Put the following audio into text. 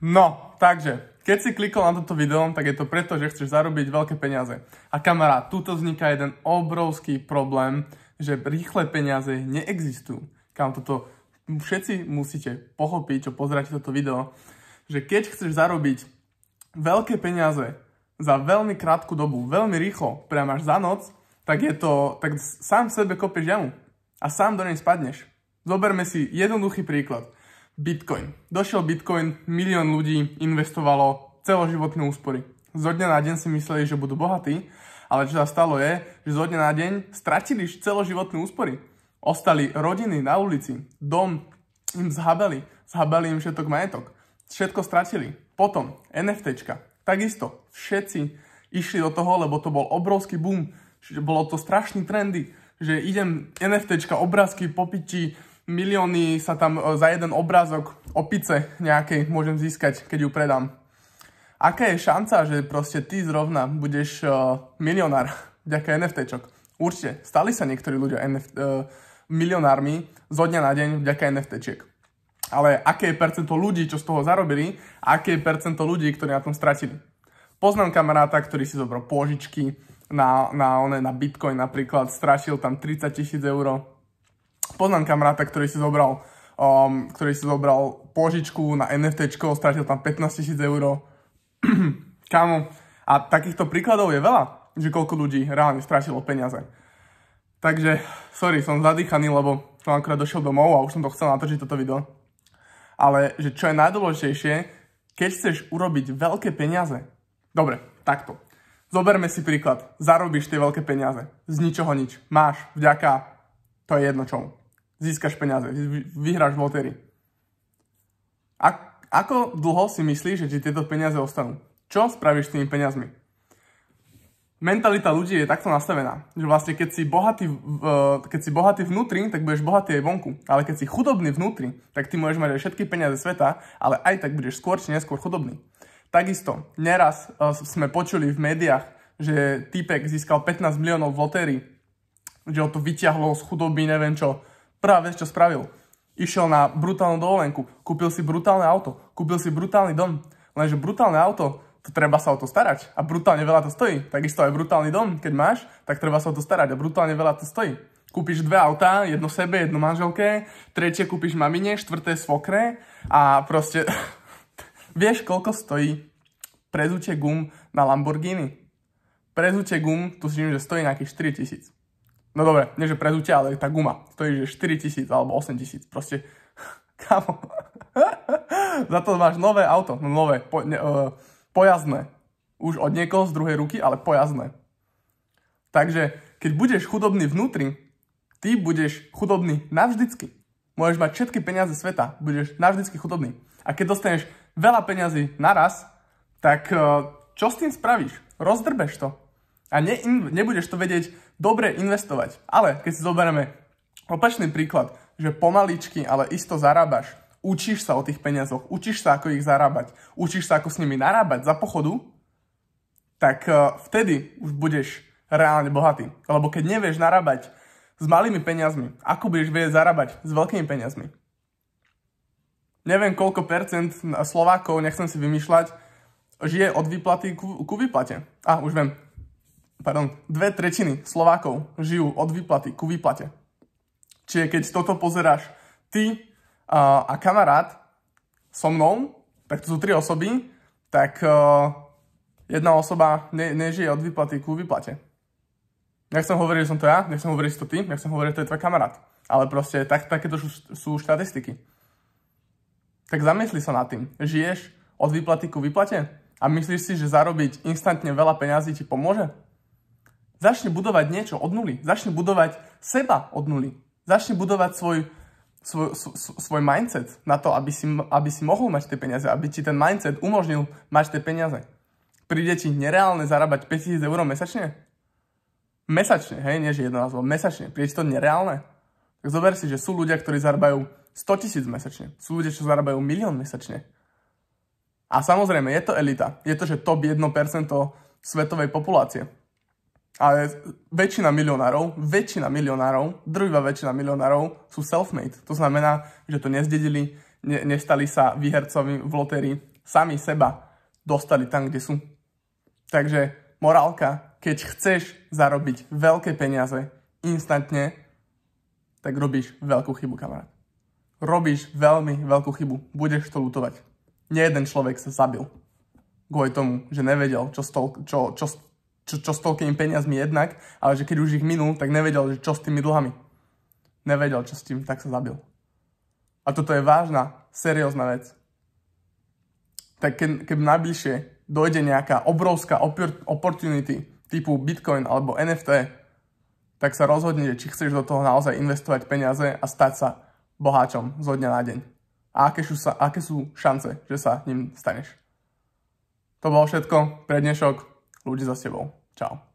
No, takže, keď si klikol na toto video, tak je to preto, že chceš zarobiť veľké peniaze. A kamará, tuto vzniká jeden obrovský problém, že rýchle peniaze neexistujú. Kam toto všetci musíte pochopiť, čo pozeráte toto video, že keď chceš zarobiť veľké peniaze za veľmi krátku dobu, veľmi rýchlo, priam až za noc, tak je to, tak sám sebe kopieš jamu a sám do nej spadneš. Zoberme si jednoduchý príklad. Bitcoin. Došiel Bitcoin, milión ľudí investovalo celoživotné úspory. Zo dňa na deň si mysleli, že budú bohatí, ale čo sa stalo je, že zo dňa na deň stratili celoživotné úspory. Ostali rodiny na ulici, dom im zhabeli, zhabeli im všetok majetok. Všetko stratili. Potom NFTčka. Takisto všetci išli do toho, lebo to bol obrovský boom. Bolo to strašný trendy, že idem NFTčka, obrázky, popiči, milióny sa tam e, za jeden obrázok opice nejakej môžem získať, keď ju predám. Aká je šanca, že proste ty zrovna budeš uh, milionár vďaka NFTčok? Určite, stali sa niektorí ľudia NF, uh, e, milionármi zo dňa na deň vďaka NFTčiek. Ale aké je percento ľudí, čo z toho zarobili a aké je percento ľudí, ktorí na tom stratili? Poznám kamaráta, ktorý si zobral pôžičky na, na, one, na Bitcoin napríklad, strašil tam 30 tisíc eur, poznám kamaráta, ktorý si zobral, um, ktorý si zobral požičku na NFT, stratil tam 15 tisíc eur. Kámo, a takýchto príkladov je veľa, že koľko ľudí reálne stratilo peniaze. Takže, sorry, som zadýchaný, lebo som akurát došiel domov a už som to chcel natočiť toto video. Ale, že čo je najdôležitejšie, keď chceš urobiť veľké peniaze. Dobre, takto. Zoberme si príklad. Zarobíš tie veľké peniaze. Z ničoho nič. Máš, vďaka, to je jedno čomu získaš peniaze, vyhráš v lotérii. A ako dlho si myslíš, že ti tieto peniaze ostanú? Čo spravíš s tými peniazmi? Mentalita ľudí je takto nastavená, že vlastne keď si, bohatý, keď si bohatý vnútri, tak budeš bohatý aj vonku. Ale keď si chudobný vnútri, tak ty môžeš mať aj všetky peniaze sveta, ale aj tak budeš skôr či neskôr chudobný. Takisto, neraz e, sme počuli v médiách, že týpek získal 15 miliónov v lotérii, že ho to vyťahlo z chudoby, neviem čo, Prvá vec, čo spravil, išiel na brutálnu dovolenku, kúpil si brutálne auto, kúpil si brutálny dom, lenže brutálne auto, to treba sa o to starať a brutálne veľa to stojí. Takisto aj brutálny dom, keď máš, tak treba sa o to starať a brutálne veľa to stojí. Kúpiš dve autá, jedno sebe, jedno manželke, tretie kúpiš mamine, štvrté svokre a proste vieš, koľko stojí prezutie gum na Lamborghini. Prezutie gum, tuším, že stojí nejakých 4000. No dobre, nie že prezúťa, ale tá guma stojí že 4 tisíc alebo 8 tisíc. Proste, kámo, za to máš nové auto, no nové, po, ne, uh, Už od niekoho z druhej ruky, ale pojazdné. Takže keď budeš chudobný vnútri, ty budeš chudobný navždycky. Môžeš mať všetky peniaze sveta, budeš navždycky chudobný. A keď dostaneš veľa peňazí naraz, tak e, čo s tým spravíš? Rozdrbeš to a ne, in, nebudeš to vedieť dobre investovať. Ale keď si zoberieme opačný príklad, že pomaličky, ale isto zarábaš, učíš sa o tých peniazoch, učíš sa, ako ich zarábať, učíš sa, ako s nimi narábať za pochodu, tak e, vtedy už budeš reálne bohatý. Lebo keď nevieš narábať s malými peniazmi, ako budeš vedieť zarábať s veľkými peniazmi? Neviem, koľko percent Slovákov, nechcem si vymýšľať, žije od výplaty ku, ku výplate. A, už viem, pardon, dve tretiny Slovákov žijú od výplaty ku výplate. Čiže keď toto pozeráš ty a, a kamarát so mnou, tak to sú tri osoby, tak uh, jedna osoba ne, nežije od výplaty ku výplate. Nechcem hovoriť, že som to ja, nechcem hovoriť, že to ty, nechcem hovoriť, že to je tvoj kamarát. Ale proste tak, takéto sú, sú štatistiky. Tak zamysli sa nad tým. Žiješ od výplaty ku výplate? A myslíš si, že zarobiť instantne veľa peňazí ti pomôže? Začne budovať niečo od nuly. začne budovať seba od nuly. Začne budovať svoj, svoj, svoj mindset na to, aby si, aby si mohol mať tie peniaze, aby ti ten mindset umožnil mať tie peniaze. Príde ti nereálne zarábať 5000 eur mesačne? Mesačne, hej, nie že jedno názvo, mesačne. Príde ti to nereálne? Tak zober si, že sú ľudia, ktorí zarábajú 100 tisíc mesačne. Sú ľudia, čo zarábajú milión mesačne. A samozrejme, je to elita. Je to, že top 1% svetovej populácie. Ale väčšina milionárov, väčšina milionárov, druhá väčšina milionárov sú self-made. To znamená, že to nezdedili, ne, nestali sa výhercovi v lotérii, sami seba dostali tam, kde sú. Takže morálka, keď chceš zarobiť veľké peniaze instantne, tak robíš veľkú chybu, kamarát. Robíš veľmi veľkú chybu. Budeš to lutovať. Nie jeden človek sa zabil. Kvôli tomu, že nevedel, čo, stol, čo, čo, čo, čo s toľkými peniazmi jednak, ale že keď už ich minul, tak nevedel, že čo s tými dlhami. Nevedel, čo s tým, tak sa zabil. A toto je vážna, seriózna vec. Tak keď, keď najbližšie dojde nejaká obrovská opor- opportunity typu Bitcoin alebo NFT, tak sa rozhodni, či chceš do toho naozaj investovať peniaze a stať sa boháčom zo dňa na deň. A aké sú, sa, aké sú šance, že sa ním staneš. To bolo všetko pre dnešok. Ľudí za sebou. Tchau.